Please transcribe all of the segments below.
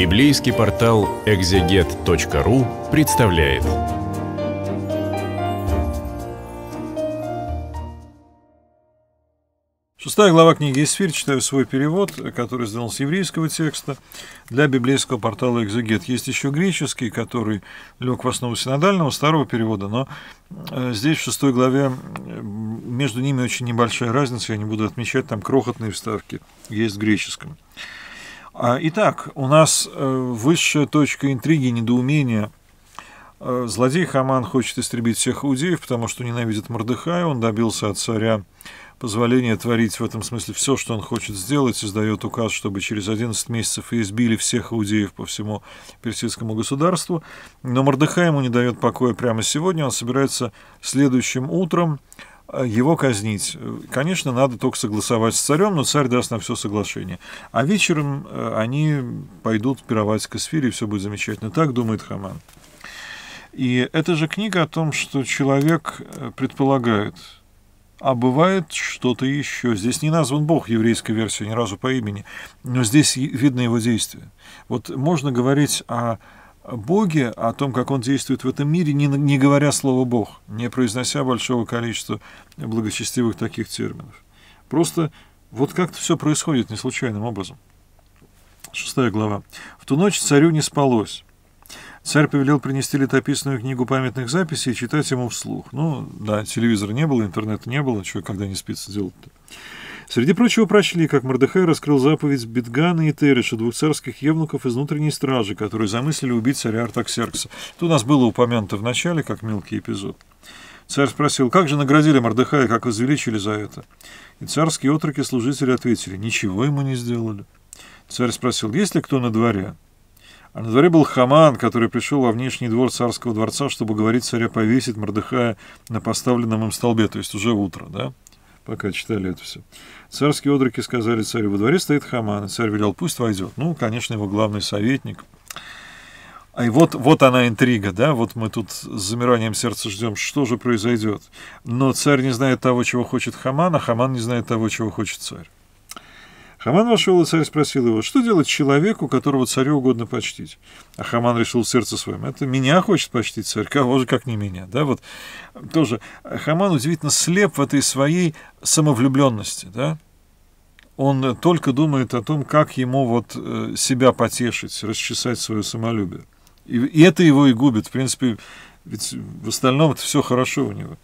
Библейский портал экзегет.ру представляет. Шестая глава книги «Исфирь» читаю свой перевод, который сделан с еврейского текста для библейского портала «Экзегет». Есть еще греческий, который лег в основу синодального, старого перевода, но э, здесь в шестой главе между ними очень небольшая разница, я не буду отмечать, там крохотные вставки есть в греческом. А, итак, у нас э, высшая точка интриги, недоумения. Э, злодей Хаман хочет истребить всех иудеев, потому что ненавидит Мордыхая. Он добился от царя позволения творить в этом смысле все, что он хочет сделать, издает указ, чтобы через 11 месяцев и избили всех иудеев по всему персидскому государству. Но Мордыхай ему не дает покоя прямо сегодня. Он собирается следующим утром Э, его казнить. Конечно, надо только согласовать с царем, но царь даст на все соглашение. А вечером э, они пойдут пировать к эсфире, и все будет замечательно. Так думает Хаман. И это же книга о том, что человек э, предполагает, а бывает что-то еще. Здесь не назван Бог еврейской версии ни разу по имени, но здесь видно его действие. Вот можно говорить о Боге, о том, как Он действует в этом мире, не, не говоря слово «Бог», не произнося большого количества благочестивых таких терминов. Просто вот как-то все происходит не случайным образом. Шестая глава. «В ту ночь царю не спалось». Царь повелел принести летописную книгу памятных записей и читать ему вслух. Ну, да, телевизора не было, интернета не было, что когда не спится делать-то. Среди прочего прочли, как Мордыхай раскрыл заповедь Бетгана и Тереша, двух царских евнуков из внутренней стражи, которые замыслили убить царя Артаксеркса. Это у нас было упомянуто в начале, как мелкий эпизод. Царь спросил, как же наградили Мордыхая, как возвеличили за это? И царские отроки служители ответили, ничего ему не сделали. Царь спросил, есть ли кто на дворе? А на дворе был Хаман, который пришел во внешний двор царского дворца, чтобы говорить царя повесить Мордыхая на поставленном им столбе, то есть уже утро, да? пока читали это все. Царские одроки сказали царю, во дворе стоит Хаман, и царь велел, пусть войдет. Ну, конечно, его главный советник. А и вот, вот она интрига, да, вот мы тут с замиранием сердца ждем, что же произойдет. Но царь не знает того, чего хочет Хаман, а Хаман не знает того, чего хочет царь. Хаман вошел, и царь спросил его, что делать человеку, которого царю угодно почтить? А Хаман решил в сердце своем, это меня хочет почтить царь, кого же, как не меня. Да, вот тоже Хаман удивительно слеп в этой своей самовлюбленности, да, он только думает о том, как ему вот э, себя потешить, расчесать свое самолюбие. И, это его и губит. В принципе, ведь в остальном это все хорошо у него.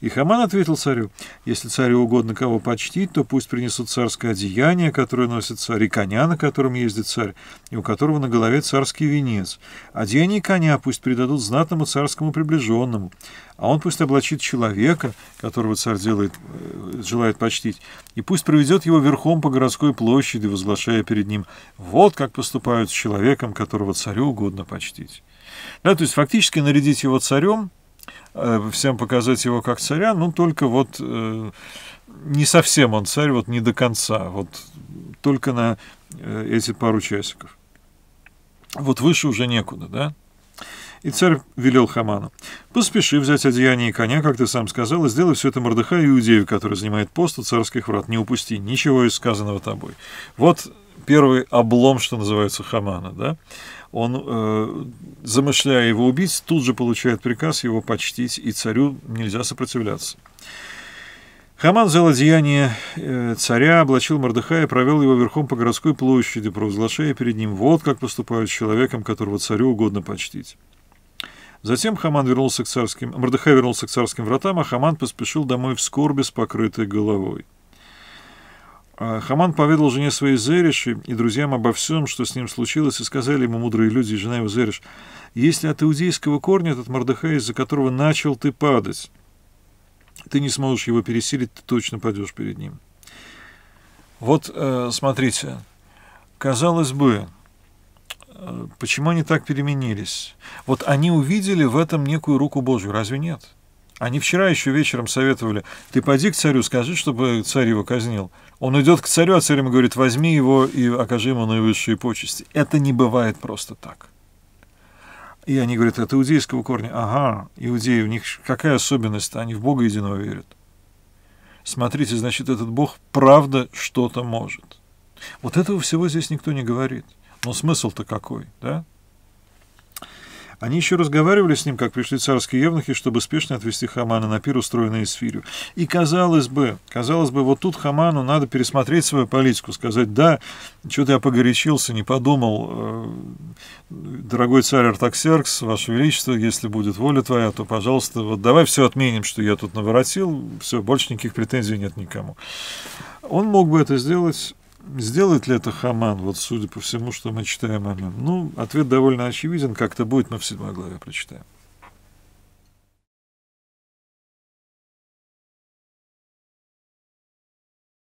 И Хаман ответил царю, «Если царю угодно кого почтить, то пусть принесут царское одеяние, которое носит царь, и коня, на котором ездит царь, и у которого на голове царский венец. Одеяние коня пусть передадут знатному царскому приближенному, а он пусть облачит человека, которого царь делает, э, желает почтить, и пусть проведет его верхом по городской площади, возглашая перед ним, вот как поступают с человеком, которого царю угодно почтить». Да, то есть фактически нарядить его царем – Э, всем показать его как царя, ну только вот э, не совсем он царь, вот не до конца, вот только на э, эти пару часиков. Вот выше уже некуда, да? И царь велел Хаману, «Поспеши взять одеяние и коня, как ты сам сказал, и сделай все это Мордыхаю Иудею, который занимает пост у царских врат. Не упусти ничего из сказанного тобой». Вот первый облом, что называется, Хамана, да? Он, э, замышляя его убить, тут же получает приказ его почтить, и царю нельзя сопротивляться. Хаман взял одеяние э, царя, облачил Мордыхая и провел его верхом по городской площади, провозглашая перед ним «Вот как поступают с человеком, которого царю угодно почтить». Затем Хаман вернулся к царским, Мордыхай вернулся к царским вратам, а Хаман поспешил домой в скорби с покрытой головой. А Хаман поведал жене своей Зериши и друзьям обо всем, что с ним случилось, и сказали ему мудрые люди и жена его Зериш, «Если от иудейского корня этот Мордыхай, из-за которого начал ты падать, ты не сможешь его пересилить, ты точно падешь перед ним». Вот, э, смотрите, казалось бы, Почему они так переменились? Вот они увидели в этом некую руку Божью, разве нет? Они вчера еще вечером советовали, ты поди к царю, скажи, чтобы царь его казнил. Он идет к царю, а царь ему говорит, возьми его и окажи ему наивысшие почести. Это не бывает просто так. И они говорят, это иудейского корня. Ага, иудеи, у них какая особенность-то? Они в Бога единого верят. Смотрите, значит, этот Бог правда что-то может. Вот этого всего здесь никто не говорит. Но смысл-то какой, да? Они еще разговаривали с ним, как пришли царские евнухи, чтобы спешно отвезти Хамана на пир, устроенный эсфирью. И казалось бы, казалось бы, вот тут Хаману надо пересмотреть свою политику, сказать, да, что-то я погорячился, не подумал, э, дорогой царь Артаксеркс, ваше величество, если будет воля твоя, то, пожалуйста, вот давай все отменим, что я тут наворотил, все, больше никаких претензий нет никому. Он мог бы это сделать, сделает ли это Хаман, вот судя по всему, что мы читаем о нем? Ну, ответ довольно очевиден, как-то будет, мы в седьмой главе прочитаем.